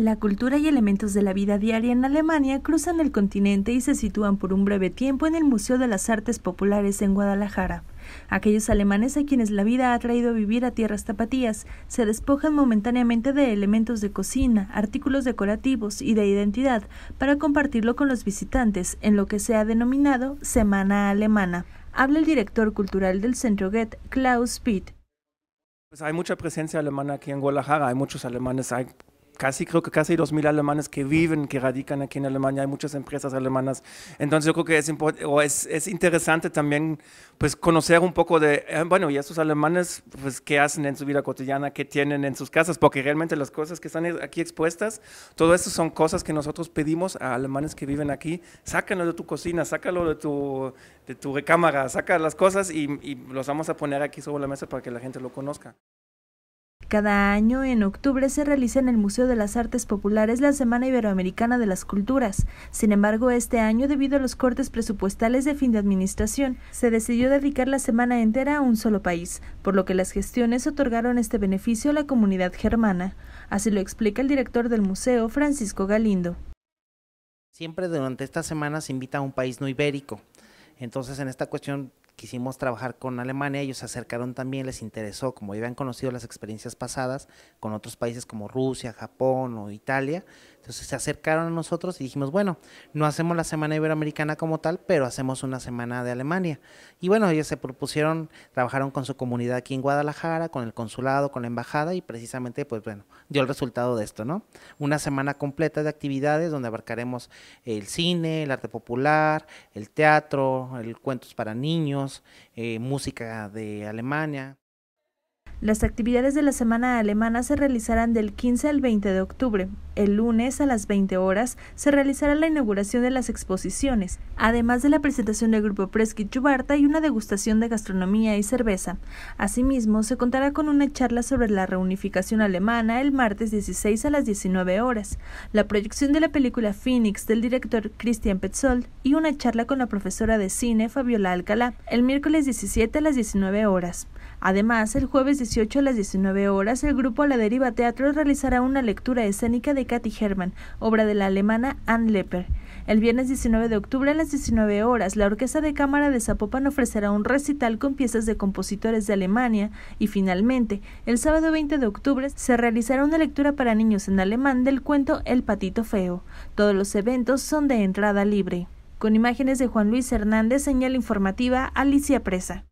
La cultura y elementos de la vida diaria en Alemania cruzan el continente y se sitúan por un breve tiempo en el Museo de las Artes Populares en Guadalajara. Aquellos alemanes a quienes la vida ha traído a vivir a tierras tapatías se despojan momentáneamente de elementos de cocina, artículos decorativos y de identidad para compartirlo con los visitantes en lo que se ha denominado Semana Alemana. Habla el director cultural del Centro Goethe, Klaus Pitt. Pues hay mucha presencia alemana aquí en Guadalajara, hay muchos alemanes, hay casi, creo que casi 2.000 alemanes que viven, que radican aquí en Alemania, hay muchas empresas alemanas. Entonces yo creo que es, o es, es, interesante también pues conocer un poco de, eh, bueno, y estos alemanes, pues qué hacen en su vida cotidiana, qué tienen en sus casas, porque realmente las cosas que están aquí expuestas, todo esto son cosas que nosotros pedimos a alemanes que viven aquí, sácalo de tu cocina, sácalo de tu, de tu recámara, saca las cosas y los vamos a poner aquí sobre la mesa para que la gente lo conozca. Cada año, en octubre, se realiza en el Museo de las Artes Populares la Semana Iberoamericana de las Culturas. Sin embargo, este año, debido a los cortes presupuestales de fin de administración, se decidió dedicar la semana entera a un solo país, por lo que las gestiones otorgaron este beneficio a la comunidad germana. Así lo explica el director del museo, Francisco Galindo. Siempre durante esta semana se invita a un país no ibérico. Entonces, en esta cuestión quisimos trabajar con Alemania, ellos se acercaron también, les interesó, como ya habían conocido las experiencias pasadas con otros países como Rusia, Japón o Italia, entonces se acercaron a nosotros y dijimos, bueno, no hacemos la Semana Iberoamericana como tal, pero hacemos una Semana de Alemania. Y bueno, ellos se propusieron, trabajaron con su comunidad aquí en Guadalajara, con el consulado, con la embajada y precisamente, pues bueno, dio el resultado de esto, ¿no? Una semana completa de actividades donde abarcaremos el cine, el arte popular, el teatro, el cuentos para niños, eh, música de Alemania. Las actividades de la Semana Alemana se realizarán del 15 al 20 de octubre. El lunes a las 20 horas se realizará la inauguración de las exposiciones, además de la presentación del grupo Presky Chubarta y una degustación de gastronomía y cerveza. Asimismo, se contará con una charla sobre la reunificación alemana el martes 16 a las 19 horas, la proyección de la película Phoenix del director Christian Petzold y una charla con la profesora de cine Fabiola Alcalá el miércoles 17 a las 19 horas. Además, el jueves 18 a las 19 horas, el grupo La Deriva Teatro realizará una lectura escénica de Katy Herman, obra de la alemana Anne Lepper. El viernes 19 de octubre a las 19 horas, la Orquesta de Cámara de Zapopan ofrecerá un recital con piezas de compositores de Alemania y finalmente, el sábado 20 de octubre se realizará una lectura para niños en alemán del cuento El patito feo. Todos los eventos son de entrada libre. Con imágenes de Juan Luis Hernández, señal informativa Alicia Presa.